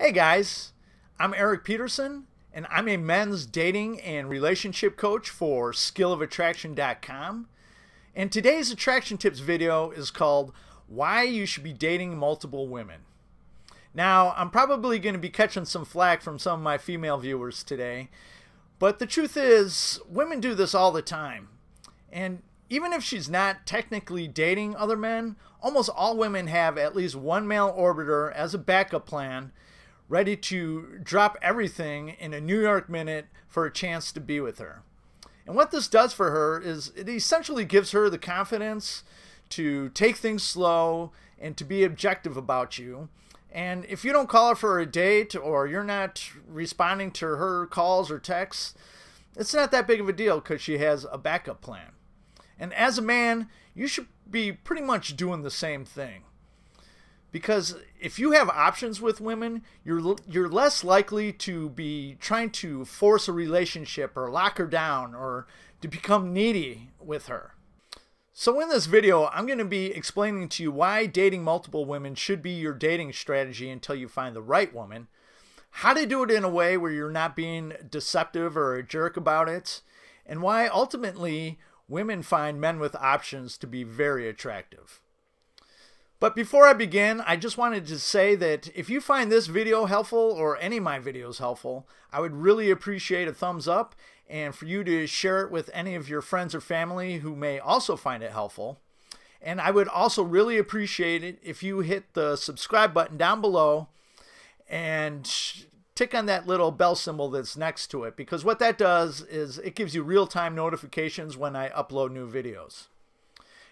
Hey guys, I'm Eric Peterson, and I'm a men's dating and relationship coach for skillofattraction.com. And today's attraction tips video is called Why You Should Be Dating Multiple Women. Now, I'm probably going to be catching some flack from some of my female viewers today, but the truth is, women do this all the time. And even if she's not technically dating other men, almost all women have at least one male orbiter as a backup plan ready to drop everything in a New York minute for a chance to be with her. And what this does for her is it essentially gives her the confidence to take things slow and to be objective about you. And if you don't call her for a date or you're not responding to her calls or texts, it's not that big of a deal because she has a backup plan. And as a man, you should be pretty much doing the same thing because if you have options with women, you're you're less likely to be trying to force a relationship or lock her down or to become needy with her. So in this video, I'm going to be explaining to you why dating multiple women should be your dating strategy until you find the right woman, how to do it in a way where you're not being deceptive or a jerk about it, and why ultimately women find men with options to be very attractive. But before I begin, I just wanted to say that if you find this video helpful or any of my videos helpful, I would really appreciate a thumbs up and for you to share it with any of your friends or family who may also find it helpful. And I would also really appreciate it if you hit the subscribe button down below and tick on that little bell symbol that's next to it because what that does is it gives you real-time notifications when I upload new videos.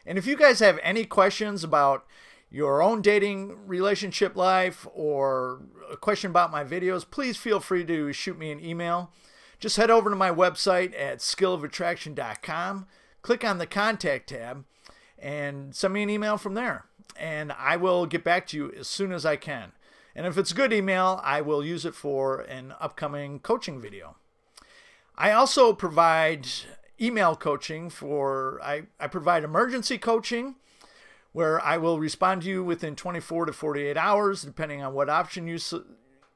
And if you guys have any questions about your own dating relationship life or a question about my videos, please feel free to shoot me an email. Just head over to my website at skillofattraction.com, click on the contact tab, and send me an email from there. And I will get back to you as soon as I can. And if it's a good email, I will use it for an upcoming coaching video. I also provide email coaching for, I, I provide emergency coaching where I will respond to you within 24 to 48 hours, depending on what option you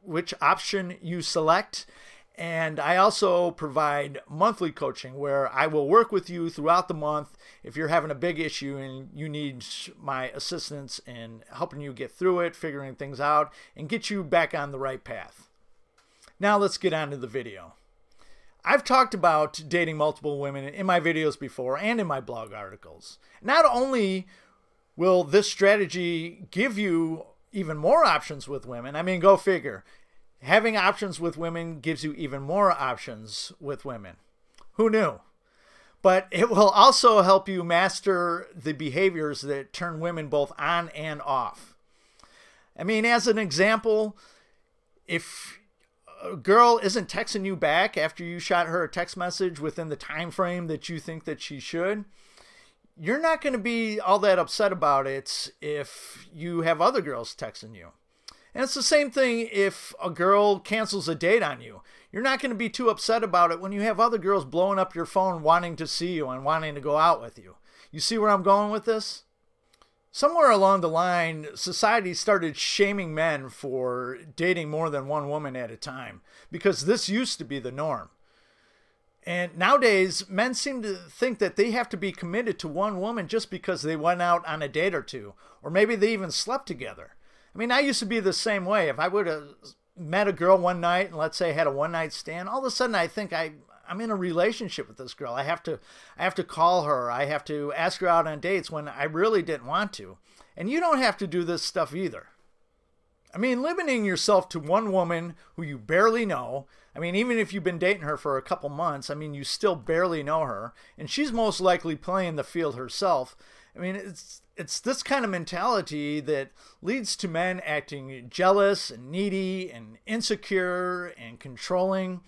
which option you select. And I also provide monthly coaching where I will work with you throughout the month if you're having a big issue and you need my assistance in helping you get through it, figuring things out, and get you back on the right path. Now let's get on to the video. I've talked about dating multiple women in my videos before and in my blog articles. Not only will this strategy give you even more options with women? I mean, go figure. Having options with women gives you even more options with women. Who knew? But it will also help you master the behaviors that turn women both on and off. I mean, as an example, if a girl isn't texting you back after you shot her a text message within the time frame that you think that she should, you're not going to be all that upset about it if you have other girls texting you. And it's the same thing if a girl cancels a date on you. You're not going to be too upset about it when you have other girls blowing up your phone wanting to see you and wanting to go out with you. You see where I'm going with this? Somewhere along the line, society started shaming men for dating more than one woman at a time because this used to be the norm. And nowadays, men seem to think that they have to be committed to one woman just because they went out on a date or two, or maybe they even slept together. I mean, I used to be the same way. If I would have met a girl one night and let's say had a one night stand, all of a sudden I think I I'm in a relationship with this girl. I have to I have to call her. I have to ask her out on dates when I really didn't want to. And you don't have to do this stuff either. I mean, limiting yourself to one woman who you barely know I mean, even if you've been dating her for a couple months, I mean, you still barely know her, and she's most likely playing the field herself. I mean, it's it's this kind of mentality that leads to men acting jealous and needy and insecure and controlling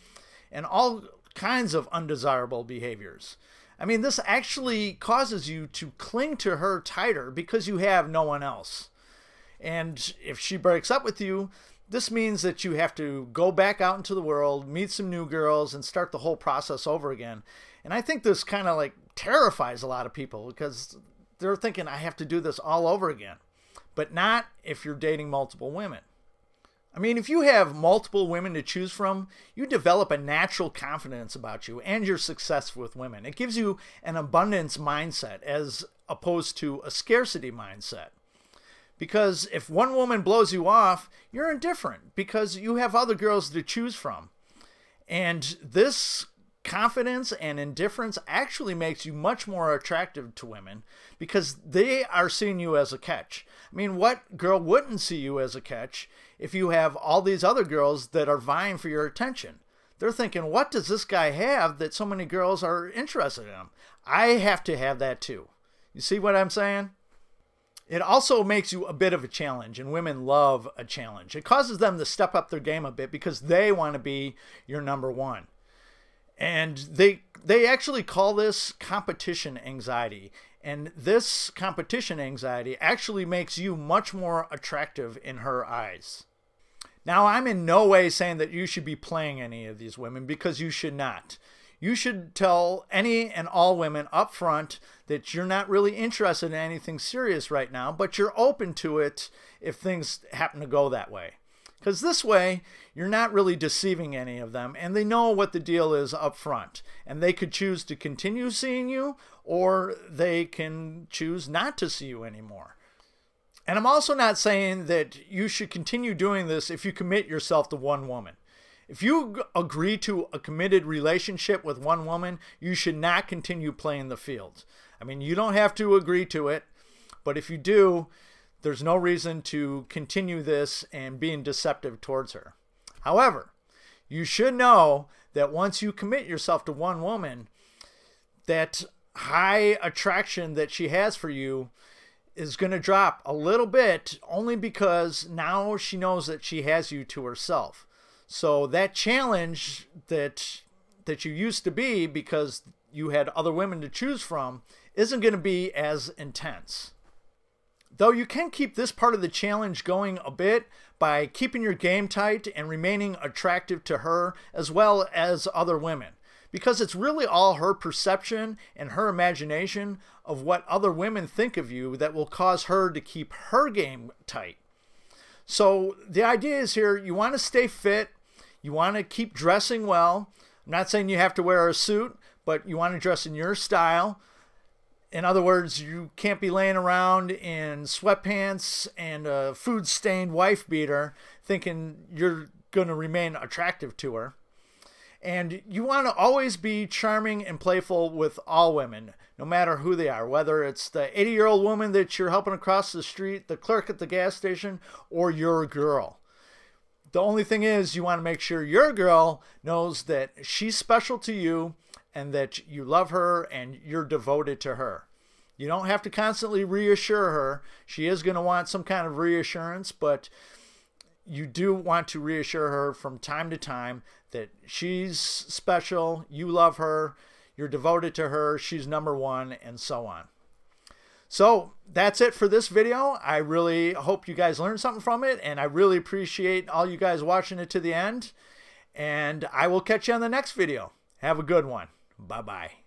and all kinds of undesirable behaviors. I mean, this actually causes you to cling to her tighter because you have no one else. And if she breaks up with you, this means that you have to go back out into the world, meet some new girls, and start the whole process over again. And I think this kind of like terrifies a lot of people because they're thinking, I have to do this all over again. But not if you're dating multiple women. I mean, if you have multiple women to choose from, you develop a natural confidence about you and your success with women. It gives you an abundance mindset as opposed to a scarcity mindset because if one woman blows you off, you're indifferent because you have other girls to choose from. And this confidence and indifference actually makes you much more attractive to women because they are seeing you as a catch. I mean, what girl wouldn't see you as a catch if you have all these other girls that are vying for your attention? They're thinking, what does this guy have that so many girls are interested in him? I have to have that too. You see what I'm saying? It also makes you a bit of a challenge, and women love a challenge. It causes them to step up their game a bit because they want to be your number one. And they they actually call this competition anxiety. And this competition anxiety actually makes you much more attractive in her eyes. Now, I'm in no way saying that you should be playing any of these women because you should not you should tell any and all women up front that you're not really interested in anything serious right now, but you're open to it if things happen to go that way. Because this way, you're not really deceiving any of them, and they know what the deal is up front. And they could choose to continue seeing you, or they can choose not to see you anymore. And I'm also not saying that you should continue doing this if you commit yourself to one woman. If you agree to a committed relationship with one woman, you should not continue playing the field. I mean, you don't have to agree to it, but if you do, there's no reason to continue this and being deceptive towards her. However, you should know that once you commit yourself to one woman, that high attraction that she has for you is going to drop a little bit only because now she knows that she has you to herself. So that challenge that that you used to be because you had other women to choose from isn't going to be as intense. Though you can keep this part of the challenge going a bit by keeping your game tight and remaining attractive to her as well as other women, because it's really all her perception and her imagination of what other women think of you that will cause her to keep her game tight. So the idea is here you want to stay fit you want to keep dressing well. I'm not saying you have to wear a suit, but you want to dress in your style. In other words, you can't be laying around in sweatpants and a food stained wife beater thinking you're going to remain attractive to her. And you want to always be charming and playful with all women, no matter who they are, whether it's the 80 year old woman that you're helping across the street, the clerk at the gas station, or your girl. The only thing is, you want to make sure your girl knows that she's special to you and that you love her and you're devoted to her. You don't have to constantly reassure her. She is going to want some kind of reassurance, but you do want to reassure her from time to time that she's special, you love her, you're devoted to her, she's number one, and so on. So that's it for this video. I really hope you guys learned something from it, and I really appreciate all you guys watching it to the end. And I will catch you on the next video. Have a good one. Bye-bye.